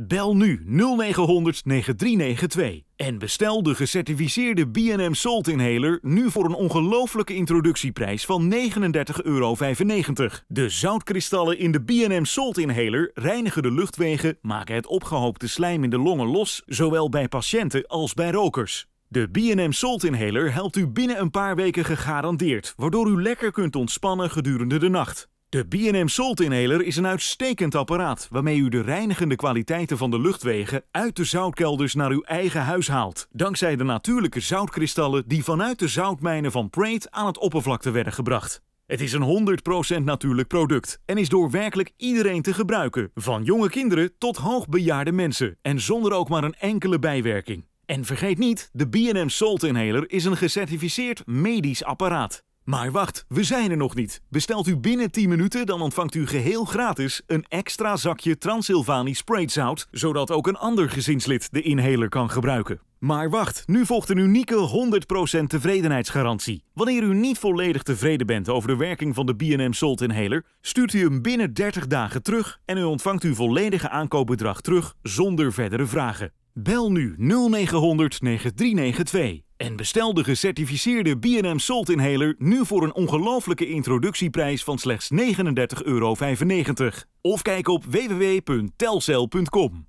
Bel nu 0900 9392 en bestel de gecertificeerde B&M Salt Inhaler nu voor een ongelooflijke introductieprijs van 39,95 euro. De zoutkristallen in de B&M Salt Inhaler reinigen de luchtwegen, maken het opgehoopte slijm in de longen los, zowel bij patiënten als bij rokers. De B&M Salt Inhaler helpt u binnen een paar weken gegarandeerd, waardoor u lekker kunt ontspannen gedurende de nacht. De B&M Salt Inhaler is een uitstekend apparaat waarmee u de reinigende kwaliteiten van de luchtwegen uit de zoutkelders naar uw eigen huis haalt. Dankzij de natuurlijke zoutkristallen die vanuit de zoutmijnen van Prate aan het oppervlakte werden gebracht. Het is een 100% natuurlijk product en is door werkelijk iedereen te gebruiken. Van jonge kinderen tot hoogbejaarde mensen en zonder ook maar een enkele bijwerking. En vergeet niet, de B&M Salt Inhaler is een gecertificeerd medisch apparaat. Maar wacht, we zijn er nog niet. Bestelt u binnen 10 minuten, dan ontvangt u geheel gratis een extra zakje Transylvanisch Sprayzout, zodat ook een ander gezinslid de inhaler kan gebruiken. Maar wacht, nu volgt een unieke 100% tevredenheidsgarantie. Wanneer u niet volledig tevreden bent over de werking van de B&M Salt Inhaler, stuurt u hem binnen 30 dagen terug en u ontvangt uw volledige aankoopbedrag terug zonder verdere vragen. Bel nu 0900 9392. En bestel de gecertificeerde B&M Salt Inhaler nu voor een ongelofelijke introductieprijs van slechts 39,95 euro. Of kijk op www.telcel.com.